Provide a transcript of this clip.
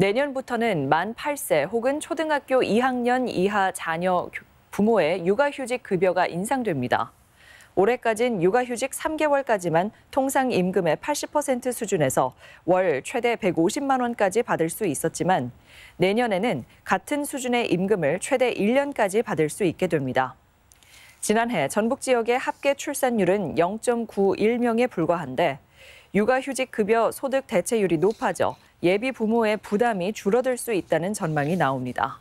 내년부터는 만 8세 혹은 초등학교 2학년 이하 자녀 부모의 육아휴직 급여가 인상됩니다. 올해까진 육아휴직 3개월까지만 통상 임금의 80% 수준에서 월 최대 150만 원까지 받을 수 있었지만 내년에는 같은 수준의 임금을 최대 1년까지 받을 수 있게 됩니다. 지난해 전북 지역의 합계 출산율은 0.91명에 불과한데 육아휴직 급여 소득 대체율이 높아져 예비 부모의 부담이 줄어들 수 있다는 전망이 나옵니다.